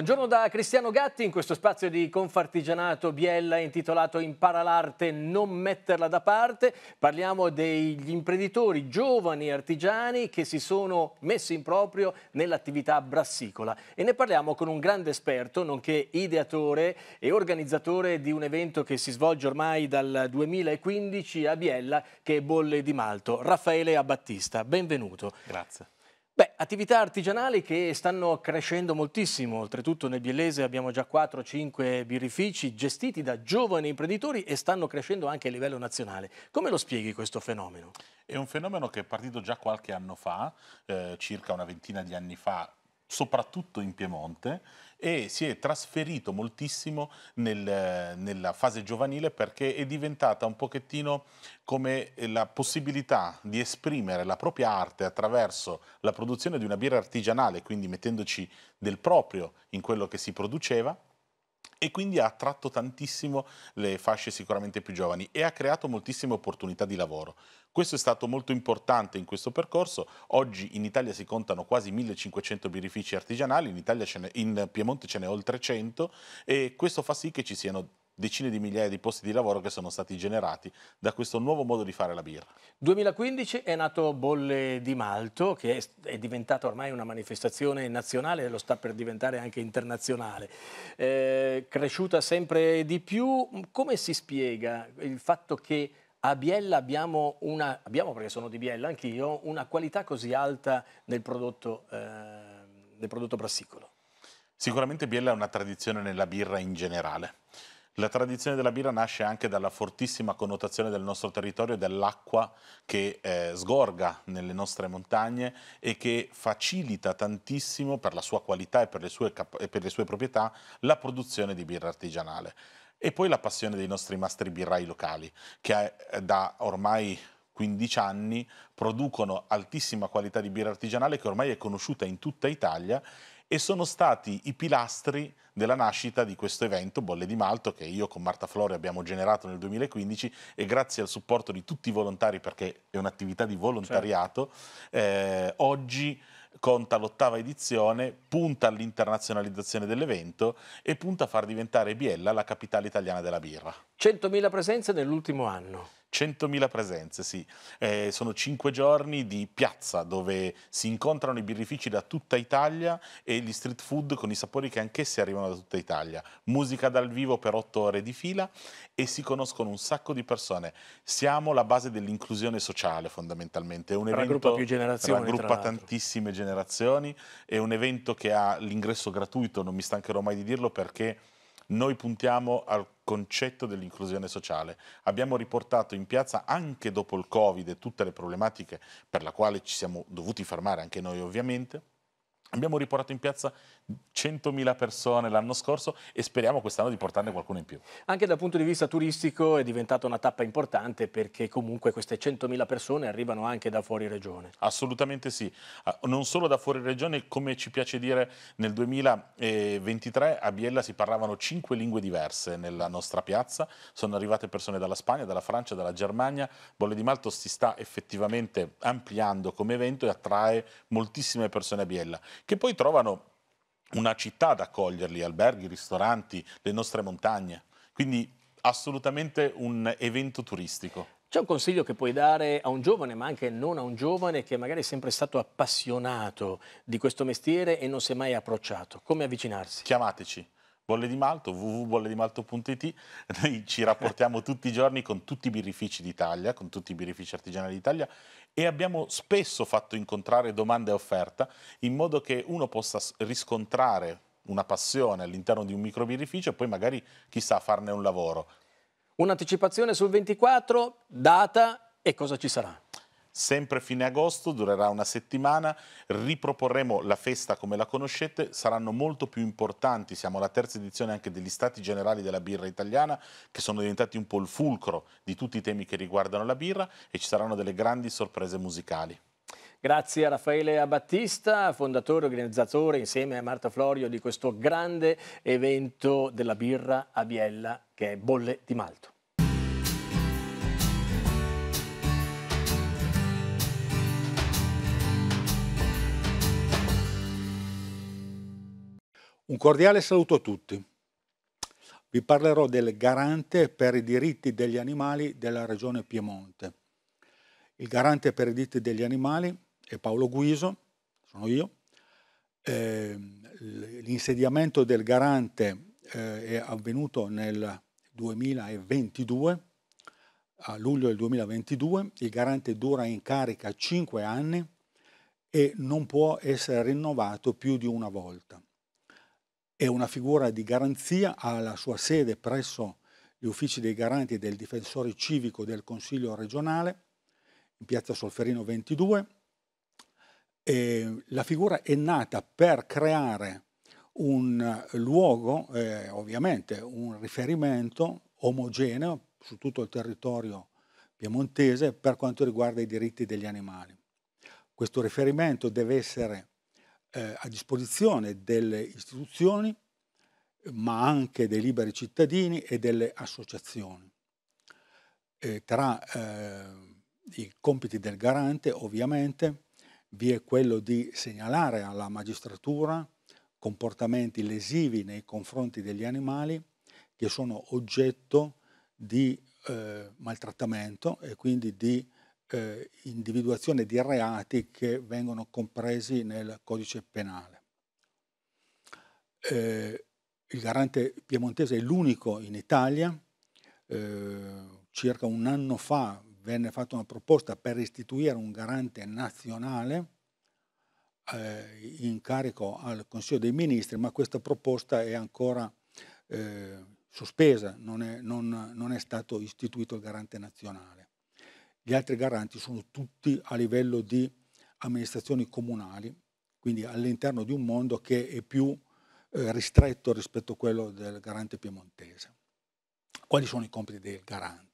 Buongiorno da Cristiano Gatti in questo spazio di Confartigianato Biella intitolato Impara l'arte, non metterla da parte. Parliamo degli imprenditori giovani artigiani che si sono messi in proprio nell'attività brassicola e ne parliamo con un grande esperto, nonché ideatore e organizzatore di un evento che si svolge ormai dal 2015 a Biella che è Bolle di Malto, Raffaele Abbattista. Benvenuto. Grazie. Beh, attività artigianali che stanno crescendo moltissimo, oltretutto nel Biellese abbiamo già 4-5 birrifici gestiti da giovani imprenditori e stanno crescendo anche a livello nazionale. Come lo spieghi questo fenomeno? È un fenomeno che è partito già qualche anno fa, eh, circa una ventina di anni fa, soprattutto in Piemonte e si è trasferito moltissimo nel, nella fase giovanile perché è diventata un pochettino come la possibilità di esprimere la propria arte attraverso la produzione di una birra artigianale, quindi mettendoci del proprio in quello che si produceva, e quindi ha attratto tantissimo le fasce sicuramente più giovani e ha creato moltissime opportunità di lavoro. Questo è stato molto importante in questo percorso. Oggi in Italia si contano quasi 1500 birrifici artigianali, in, ne, in Piemonte ce n'è oltre 100 e questo fa sì che ci siano decine di migliaia di posti di lavoro che sono stati generati da questo nuovo modo di fare la birra. 2015 è nato Bolle di Malto, che è, è diventata ormai una manifestazione nazionale e lo sta per diventare anche internazionale. Eh, cresciuta sempre di più, come si spiega il fatto che a Biella abbiamo, una, abbiamo perché sono di Biella anch'io, una qualità così alta nel prodotto, eh, nel prodotto brassicolo? Sicuramente Biella ha una tradizione nella birra in generale. La tradizione della birra nasce anche dalla fortissima connotazione del nostro territorio e dell'acqua che eh, sgorga nelle nostre montagne e che facilita tantissimo per la sua qualità e per le sue, e per le sue proprietà la produzione di birra artigianale. E poi la passione dei nostri mastri birrai locali, che è, eh, da ormai 15 anni producono altissima qualità di birra artigianale che ormai è conosciuta in tutta Italia e sono stati i pilastri della nascita di questo evento Bolle di Malto che io con Marta Flori abbiamo generato nel 2015 e grazie al supporto di tutti i volontari perché è un'attività di volontariato certo. eh, oggi conta l'ottava edizione, punta all'internazionalizzazione dell'evento e punta a far diventare Biella la capitale italiana della birra. 100.000 presenze nell'ultimo anno. 100.000 presenze, sì. Eh, sono cinque giorni di piazza dove si incontrano i birrifici da tutta Italia e gli street food con i sapori che anch'essi arrivano da tutta Italia. Musica dal vivo per otto ore di fila e si conoscono un sacco di persone. Siamo la base dell'inclusione sociale fondamentalmente. È un evento raggruppa più generazioni. Raggruppa tantissime generazioni. È un evento che ha l'ingresso gratuito, non mi stancherò mai di dirlo perché noi puntiamo al concetto dell'inclusione sociale. Abbiamo riportato in piazza anche dopo il Covid tutte le problematiche per le quali ci siamo dovuti fermare anche noi ovviamente Abbiamo riportato in piazza 100.000 persone l'anno scorso e speriamo quest'anno di portarne qualcuno in più. Anche dal punto di vista turistico è diventata una tappa importante perché comunque queste 100.000 persone arrivano anche da fuori regione. Assolutamente sì, ah, non solo da fuori regione, come ci piace dire nel 2023 a Biella si parlavano 5 lingue diverse nella nostra piazza, sono arrivate persone dalla Spagna, dalla Francia, dalla Germania, Bolle di Malto si sta effettivamente ampliando come evento e attrae moltissime persone a Biella che poi trovano una città ad accoglierli, alberghi, ristoranti, le nostre montagne. Quindi assolutamente un evento turistico. C'è un consiglio che puoi dare a un giovane, ma anche non a un giovane, che magari è sempre stato appassionato di questo mestiere e non si è mai approcciato? Come avvicinarsi? Chiamateci. Bolle di Malto, www.bolledimalto.it, noi ci rapportiamo tutti i giorni con tutti i birrifici d'Italia, con tutti i birrifici artigianali d'Italia e abbiamo spesso fatto incontrare domanda e offerta in modo che uno possa riscontrare una passione all'interno di un microbirrificio e poi magari chissà farne un lavoro. Un'anticipazione sul 24, data e cosa ci sarà? sempre fine agosto, durerà una settimana, riproporremo la festa come la conoscete, saranno molto più importanti, siamo alla terza edizione anche degli stati generali della birra italiana che sono diventati un po' il fulcro di tutti i temi che riguardano la birra e ci saranno delle grandi sorprese musicali. Grazie a Raffaele Abbattista, fondatore e organizzatore insieme a Marta Florio di questo grande evento della birra a Biella che è Bolle di Malto. Un cordiale saluto a tutti. Vi parlerò del garante per i diritti degli animali della regione Piemonte. Il garante per i diritti degli animali è Paolo Guiso, sono io. Eh, l'insediamento del garante eh, è avvenuto nel 2022, a luglio del 2022. Il garante dura in carica 5 anni e non può essere rinnovato più di una volta è una figura di garanzia, ha la sua sede presso gli uffici dei garanti del difensore civico del Consiglio regionale, in piazza Solferino 22. E la figura è nata per creare un luogo, eh, ovviamente un riferimento omogeneo su tutto il territorio piemontese per quanto riguarda i diritti degli animali. Questo riferimento deve essere eh, a disposizione delle istituzioni, ma anche dei liberi cittadini e delle associazioni. Eh, tra eh, i compiti del garante, ovviamente, vi è quello di segnalare alla magistratura comportamenti lesivi nei confronti degli animali che sono oggetto di eh, maltrattamento e quindi di eh, individuazione di reati che vengono compresi nel codice penale. Eh, il garante piemontese è l'unico in Italia, eh, circa un anno fa venne fatta una proposta per istituire un garante nazionale eh, in carico al Consiglio dei Ministri, ma questa proposta è ancora eh, sospesa, non è, non, non è stato istituito il garante nazionale. Gli altri garanti sono tutti a livello di amministrazioni comunali, quindi all'interno di un mondo che è più eh, ristretto rispetto a quello del garante piemontese. Quali sono i compiti del garante?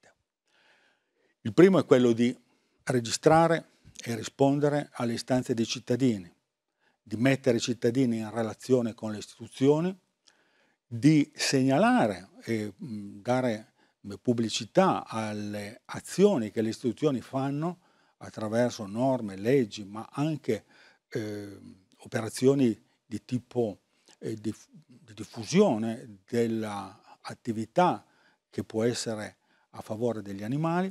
Il primo è quello di registrare e rispondere alle istanze dei cittadini, di mettere i cittadini in relazione con le istituzioni, di segnalare e mm, dare pubblicità alle azioni che le istituzioni fanno attraverso norme, leggi, ma anche eh, operazioni di tipo eh, di, di, diffusione dell'attività che può essere a favore degli animali,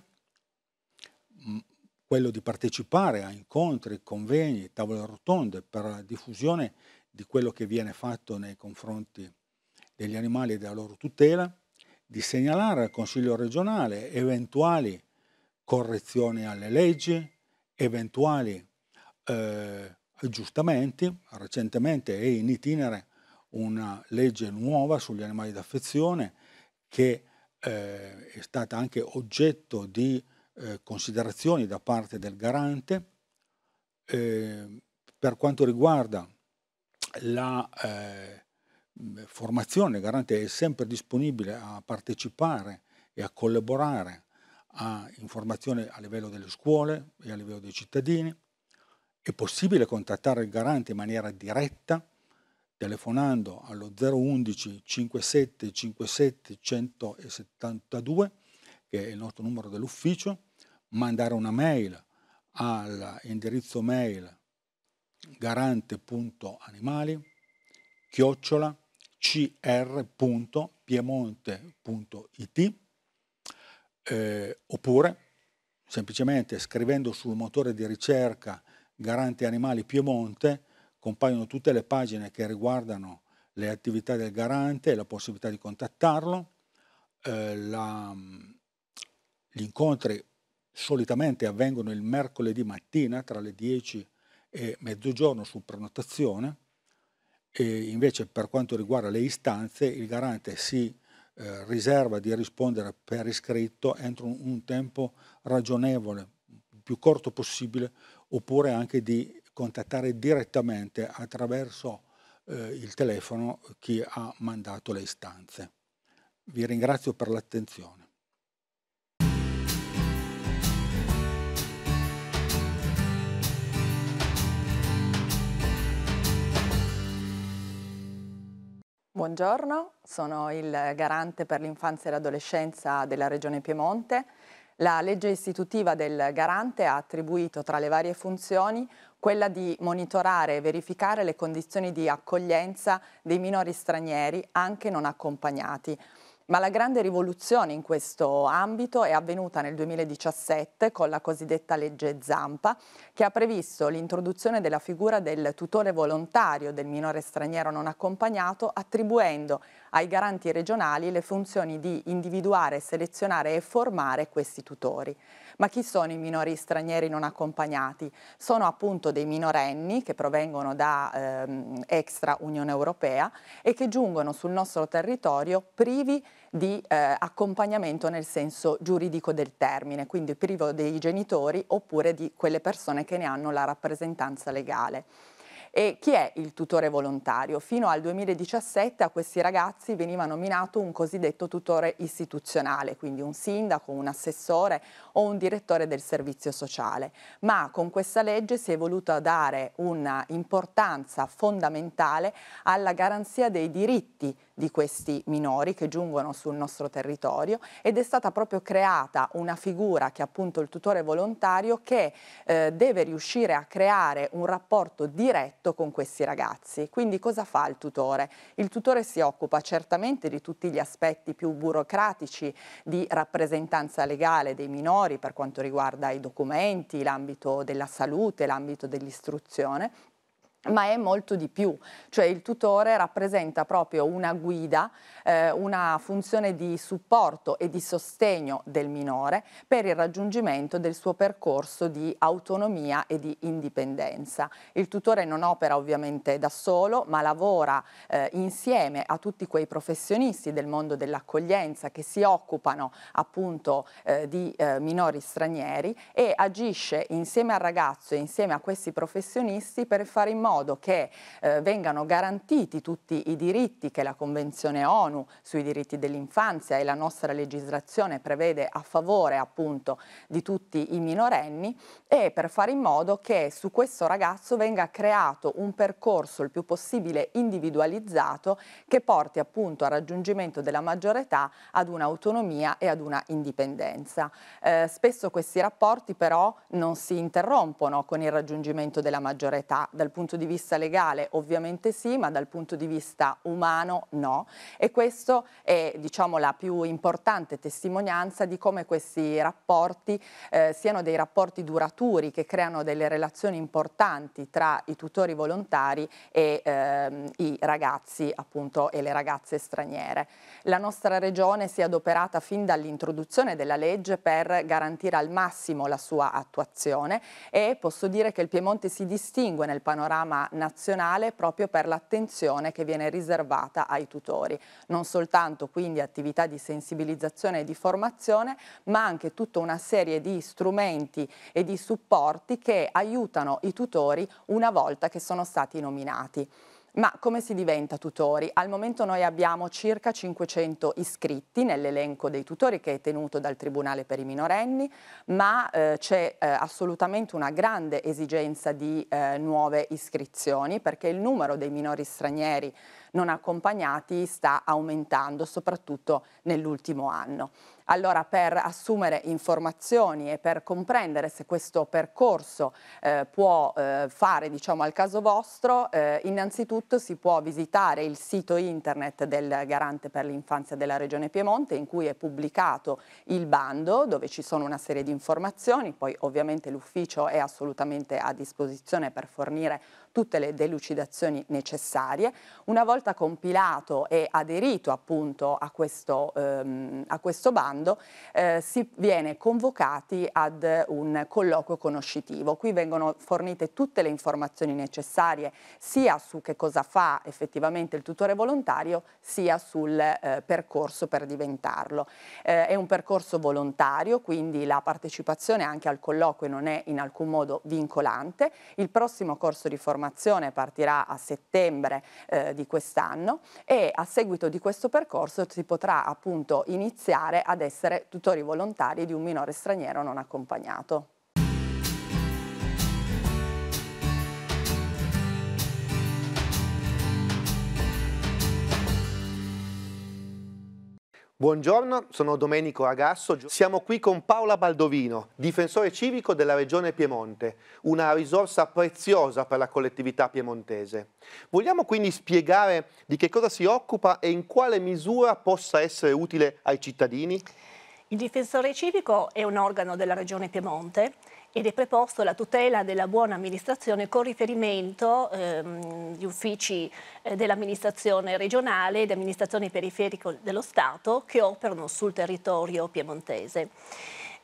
quello di partecipare a incontri, convegni, tavole rotonde per la diffusione di quello che viene fatto nei confronti degli animali e della loro tutela, di segnalare al Consiglio regionale eventuali correzioni alle leggi, eventuali eh, aggiustamenti. Recentemente è in itinere una legge nuova sugli animali d'affezione che eh, è stata anche oggetto di eh, considerazioni da parte del garante. Eh, per quanto riguarda la eh, formazione, il garante è sempre disponibile a partecipare e a collaborare a informazione a livello delle scuole e a livello dei cittadini. È possibile contattare il garante in maniera diretta telefonando allo 011 57 57 172 che è il nostro numero dell'ufficio, mandare una mail all'indirizzo mail garante.animali chiocciola cr.piemonte.it eh, oppure semplicemente scrivendo sul motore di ricerca Garante Animali Piemonte compaiono tutte le pagine che riguardano le attività del garante, e la possibilità di contattarlo, eh, la, gli incontri solitamente avvengono il mercoledì mattina tra le 10 e mezzogiorno su prenotazione e invece per quanto riguarda le istanze il garante si eh, riserva di rispondere per iscritto entro un, un, tempo ragionevole, più corto possibile, oppure anche di contattare direttamente attraverso eh, il telefono chi ha mandato le istanze. Vi ringrazio per l'attenzione. Buongiorno, sono il garante per l'infanzia e l'adolescenza della Regione Piemonte. La legge istitutiva del garante ha attribuito tra le varie funzioni quella di monitorare e verificare le condizioni di accoglienza dei minori stranieri anche non accompagnati. Ma la grande rivoluzione in questo ambito è avvenuta nel 2017 con la cosiddetta legge Zampa, che ha previsto l'introduzione della figura del tutore volontario del minore straniero non accompagnato, attribuendo ai garanti regionali le funzioni di individuare, selezionare e formare questi tutori. Ma chi sono i minori stranieri non accompagnati? Sono appunto dei minorenni che provengono da ehm, extra Unione Europea e che giungono sul nostro territorio privi di eh, accompagnamento nel senso giuridico del termine, quindi privo dei genitori oppure di quelle persone che ne hanno la rappresentanza legale. E chi è il tutore volontario? Fino al 2017 a questi ragazzi veniva nominato un cosiddetto tutore istituzionale, quindi un sindaco, un assessore o un direttore del servizio sociale. Ma con questa legge si è voluto dare un'importanza fondamentale alla garanzia dei diritti di questi minori che giungono sul nostro territorio ed è stata proprio creata una figura che è appunto il tutore volontario che eh, deve riuscire a creare un rapporto diretto con questi ragazzi. Quindi cosa fa il tutore? Il tutore si occupa certamente di tutti gli aspetti più burocratici di rappresentanza legale dei minori per quanto riguarda i documenti, l'ambito della salute, l'ambito dell'istruzione ma è molto di più, cioè il tutore rappresenta proprio una guida, eh, una funzione di supporto e di sostegno del minore per il raggiungimento del suo percorso di autonomia e di indipendenza. Il tutore non opera ovviamente da solo, ma lavora eh, insieme a tutti quei professionisti del mondo dell'accoglienza che si occupano appunto eh, di eh, minori stranieri e agisce insieme al ragazzo e insieme a questi professionisti per fare in modo modo che eh, vengano garantiti tutti i diritti che la Convenzione ONU sui diritti dell'infanzia e la nostra legislazione prevede a favore appunto di tutti i minorenni e per fare in modo che su questo ragazzo venga creato un percorso il più possibile individualizzato che porti appunto al raggiungimento della maggiore età ad un'autonomia e ad una indipendenza. Eh, spesso questi rapporti però non si interrompono con il raggiungimento della maggiore età dal punto di di vista legale ovviamente sì, ma dal punto di vista umano no. E questa è diciamo, la più importante testimonianza di come questi rapporti eh, siano dei rapporti duraturi che creano delle relazioni importanti tra i tutori volontari e ehm, i ragazzi appunto e le ragazze straniere. La nostra regione si è adoperata fin dall'introduzione della legge per garantire al massimo la sua attuazione e posso dire che il Piemonte si distingue nel panorama programma nazionale proprio per l'attenzione che viene riservata ai tutori. Non soltanto quindi attività di sensibilizzazione e di formazione, ma anche tutta una serie di strumenti e di supporti che aiutano i tutori una volta che sono stati nominati. Ma come si diventa tutori? Al momento noi abbiamo circa 500 iscritti nell'elenco dei tutori che è tenuto dal Tribunale per i minorenni, ma eh, c'è eh, assolutamente una grande esigenza di eh, nuove iscrizioni perché il numero dei minori stranieri non accompagnati sta aumentando, soprattutto nell'ultimo anno. Allora per assumere informazioni e per comprendere se questo percorso eh, può eh, fare diciamo al caso vostro, eh, innanzitutto si può visitare il sito internet del Garante per l'infanzia della Regione Piemonte in cui è pubblicato il bando dove ci sono una serie di informazioni, poi ovviamente l'ufficio è assolutamente a disposizione per fornire tutte le delucidazioni necessarie. Una volta compilato e aderito appunto a questo, ehm, a questo bando, eh, si viene convocati ad un colloquio conoscitivo. Qui vengono fornite tutte le informazioni necessarie sia su che cosa fa effettivamente il tutore volontario, sia sul eh, percorso per diventarlo. Eh, è un percorso volontario, quindi la partecipazione anche al colloquio non è in alcun modo vincolante. Il prossimo corso di formazione formazione partirà a settembre eh, di quest'anno e a seguito di questo percorso si potrà appunto iniziare ad essere tutori volontari di un minore straniero non accompagnato. Buongiorno, sono Domenico Ragasso. Siamo qui con Paola Baldovino, difensore civico della Regione Piemonte, una risorsa preziosa per la collettività piemontese. Vogliamo quindi spiegare di che cosa si occupa e in quale misura possa essere utile ai cittadini? Il difensore civico è un organo della Regione Piemonte ed è preposto alla tutela della buona amministrazione con riferimento ehm, agli uffici eh, dell'amministrazione regionale ed amministrazioni periferiche dello Stato che operano sul territorio piemontese.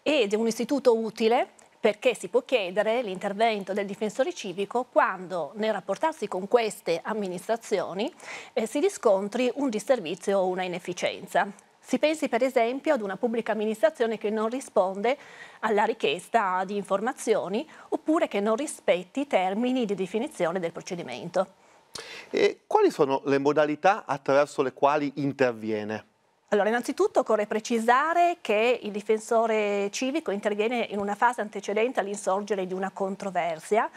Ed è un istituto utile perché si può chiedere l'intervento del difensore civico quando nel rapportarsi con queste amministrazioni eh, si riscontri un disservizio o una inefficienza. Si pensi per esempio ad una pubblica amministrazione che non risponde alla richiesta di informazioni oppure che non rispetti i termini di definizione del procedimento. E quali sono le modalità attraverso le quali interviene? Allora, innanzitutto occorre precisare che il difensore civico interviene in una fase antecedente all'insorgere di una controversia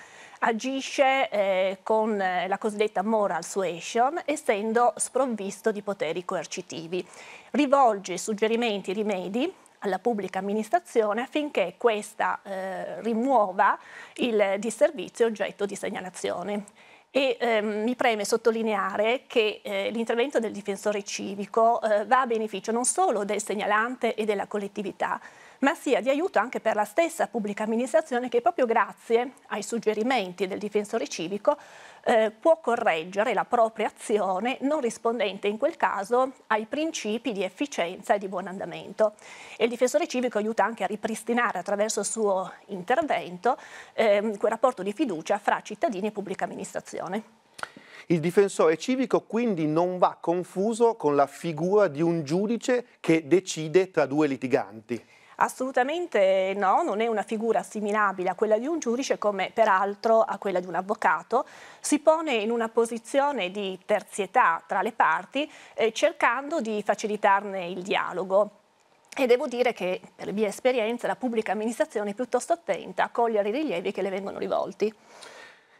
agisce eh, con eh, la cosiddetta moral suasion, essendo sprovvisto di poteri coercitivi. Rivolge suggerimenti, e rimedi alla pubblica amministrazione affinché questa eh, rimuova il disservizio oggetto di segnalazione. E, ehm, mi preme sottolineare che eh, l'intervento del difensore civico eh, va a beneficio non solo del segnalante e della collettività, ma sia di aiuto anche per la stessa pubblica amministrazione che proprio grazie ai suggerimenti del difensore civico eh, può correggere la propria azione non rispondente in quel caso ai principi di efficienza e di buon andamento. E il difensore civico aiuta anche a ripristinare attraverso il suo intervento ehm, quel rapporto di fiducia fra cittadini e pubblica amministrazione. Il difensore civico quindi non va confuso con la figura di un giudice che decide tra due litiganti. Assolutamente no, non è una figura assimilabile a quella di un giudice come peraltro a quella di un avvocato. Si pone in una posizione di terzietà tra le parti eh, cercando di facilitarne il dialogo. E devo dire che, per mia esperienza, la pubblica amministrazione è piuttosto attenta a cogliere i rilievi che le vengono rivolti.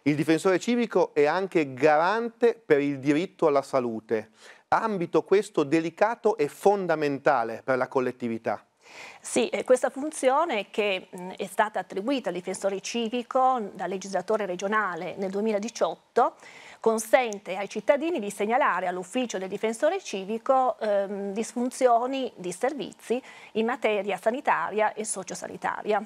Il difensore civico è anche garante per il diritto alla salute, ambito questo delicato e fondamentale per la collettività. Sì, questa funzione che è stata attribuita al difensore civico dal legislatore regionale nel 2018 consente ai cittadini di segnalare all'ufficio del difensore civico ehm, disfunzioni di servizi in materia sanitaria e sociosanitaria.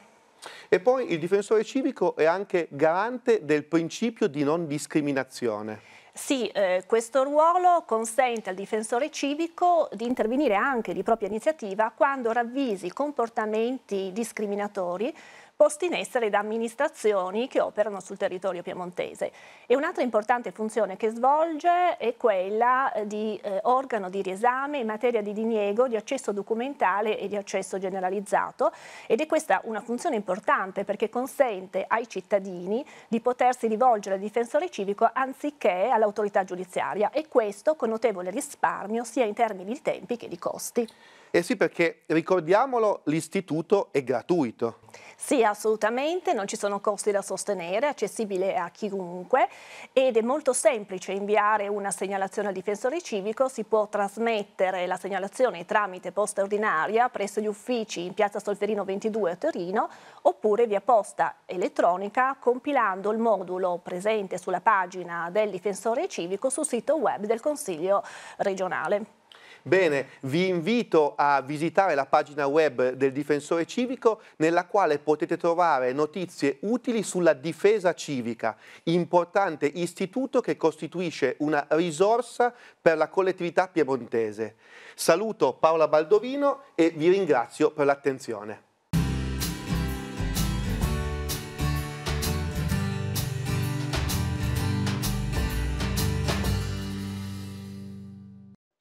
E poi il difensore civico è anche garante del principio di non discriminazione. Sì, eh, questo ruolo consente al difensore civico di intervenire anche di propria iniziativa quando ravvisi comportamenti discriminatori posti in essere da amministrazioni che operano sul territorio piemontese. E un'altra importante funzione che svolge è quella eh, di eh, organo di riesame in materia di diniego, di accesso documentale e di accesso generalizzato ed è questa una funzione importante perché consente ai cittadini di potersi rivolgere al difensore civico anziché all'autorità giudiziaria e questo con notevole risparmio sia in termini di tempi che di costi. Eh sì, perché ricordiamolo, l'istituto è gratuito. Sì, assolutamente, non ci sono costi da sostenere, è accessibile a chiunque ed è molto semplice inviare una segnalazione al difensore civico, si può trasmettere la segnalazione tramite posta ordinaria presso gli uffici in piazza Solferino 22 a Torino oppure via posta elettronica compilando il modulo presente sulla pagina del difensore civico sul sito web del Consiglio regionale. Bene, vi invito a visitare la pagina web del Difensore Civico nella quale potete trovare notizie utili sulla difesa civica, importante istituto che costituisce una risorsa per la collettività piemontese. Saluto Paola Baldovino e vi ringrazio per l'attenzione.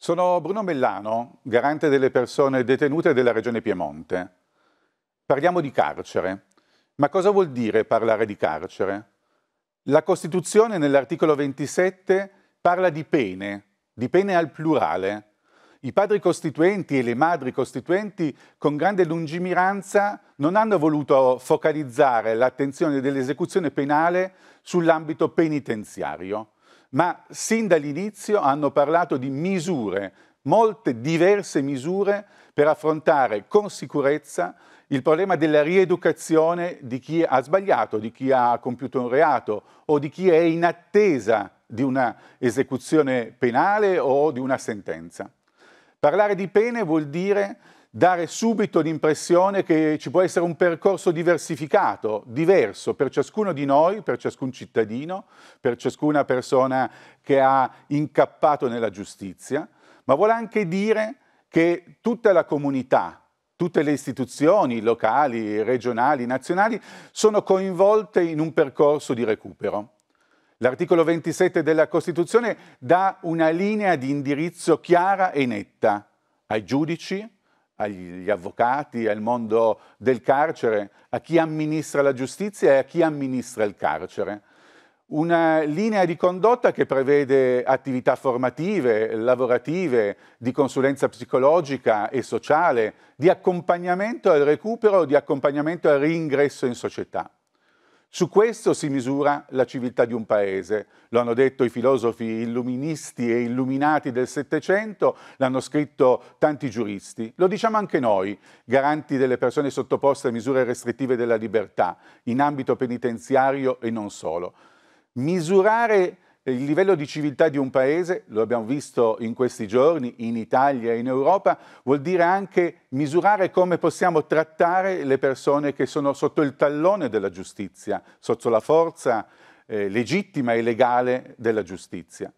Sono Bruno Mellano, garante delle persone detenute della Regione Piemonte. Parliamo di carcere. Ma cosa vuol dire parlare di carcere? La Costituzione nell'articolo 27 parla di pene, di pene al plurale. I padri costituenti e le madri costituenti con grande lungimiranza non hanno voluto focalizzare l'attenzione dell'esecuzione penale sull'ambito penitenziario ma sin dall'inizio hanno parlato di misure, molte diverse misure per affrontare con sicurezza il problema della rieducazione di chi ha sbagliato, di chi ha compiuto un reato o di chi è in attesa di una esecuzione penale o di una sentenza. Parlare di pene vuol dire dare subito l'impressione che ci può essere un percorso diversificato, diverso per ciascuno di noi, per ciascun cittadino, per ciascuna persona che ha incappato nella giustizia, ma vuole anche dire che tutta la comunità, tutte le istituzioni locali, regionali, nazionali sono coinvolte in un percorso di recupero. L'articolo 27 della Costituzione dà una linea di indirizzo chiara e netta ai giudici, agli avvocati, al mondo del carcere, a chi amministra la giustizia e a chi amministra il carcere. Una linea di condotta che prevede attività formative, lavorative, di consulenza psicologica e sociale, di accompagnamento al recupero, di accompagnamento al ringresso in società. Su questo si misura la civiltà di un paese. Lo hanno detto i filosofi illuministi e illuminati del Settecento, l'hanno scritto tanti giuristi. Lo diciamo anche noi, garanti delle persone sottoposte a misure restrittive della libertà, in ambito penitenziario e non solo. Misurare il livello di civiltà di un paese, lo abbiamo visto in questi giorni, in Italia e in Europa, vuol dire anche misurare come possiamo trattare le persone che sono sotto il tallone della giustizia, sotto la forza eh, legittima e legale della giustizia.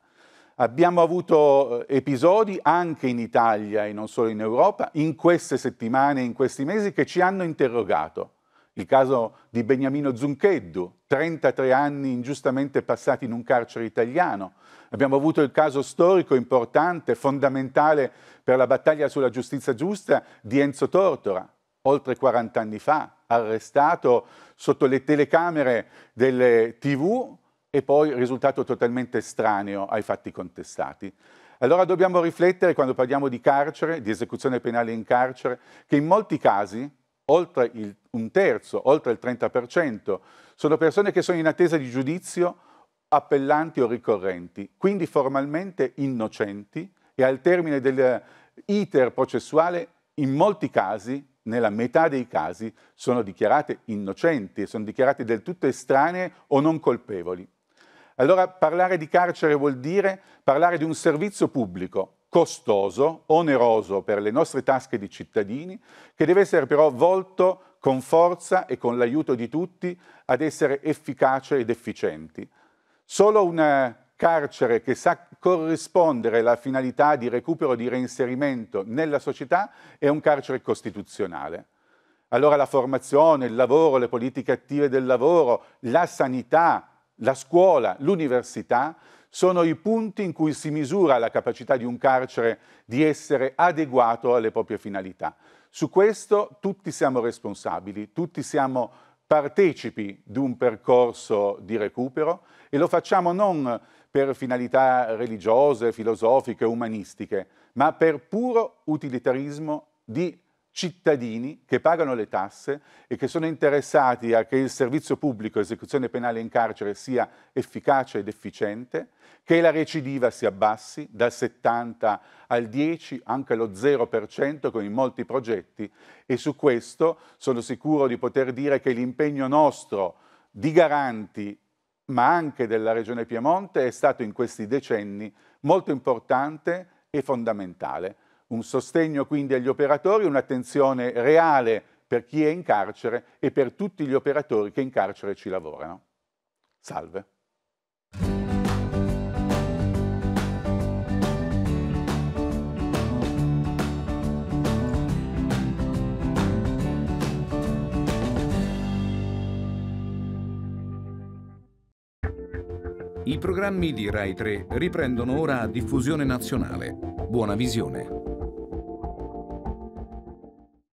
Abbiamo avuto eh, episodi anche in Italia e non solo in Europa, in queste settimane, in questi mesi, che ci hanno interrogato il caso di Beniamino Zuncheddu, 33 anni ingiustamente passati in un carcere italiano. Abbiamo avuto il caso storico importante, fondamentale per la battaglia sulla giustizia giusta di Enzo Tortora, oltre 40 anni fa, arrestato sotto le telecamere delle tv e poi risultato totalmente estraneo ai fatti contestati. Allora dobbiamo riflettere quando parliamo di carcere, di esecuzione penale in carcere, che in molti casi oltre il, un terzo, oltre il 30%, sono persone che sono in attesa di giudizio appellanti o ricorrenti, quindi formalmente innocenti e al termine dell'iter processuale in molti casi, nella metà dei casi, sono dichiarate innocenti e sono dichiarate del tutto estranee o non colpevoli. Allora parlare di carcere vuol dire parlare di un servizio pubblico costoso, oneroso per le nostre tasche di cittadini, che deve essere però volto con forza e con l'aiuto di tutti ad essere efficace ed efficienti. Solo una carcere che sa corrispondere alla finalità di recupero di reinserimento nella società è un carcere costituzionale. Allora la formazione, il lavoro, le politiche attive del lavoro, la sanità, la scuola, l'università sono i punti in cui si misura la capacità di un carcere di essere adeguato alle proprie finalità. Su questo tutti siamo responsabili, tutti siamo partecipi di un percorso di recupero e lo facciamo non per finalità religiose, filosofiche, umanistiche, ma per puro utilitarismo di cittadini che pagano le tasse e che sono interessati a che il servizio pubblico, esecuzione penale in carcere, sia efficace ed efficiente, che la recidiva si abbassi dal 70 al 10, anche lo 0% con in molti progetti e su questo sono sicuro di poter dire che l'impegno nostro di garanti ma anche della Regione Piemonte è stato in questi decenni molto importante e fondamentale un sostegno quindi agli operatori, un'attenzione reale per chi è in carcere e per tutti gli operatori che in carcere ci lavorano. Salve. I programmi di Rai 3 riprendono ora a diffusione nazionale. Buona visione.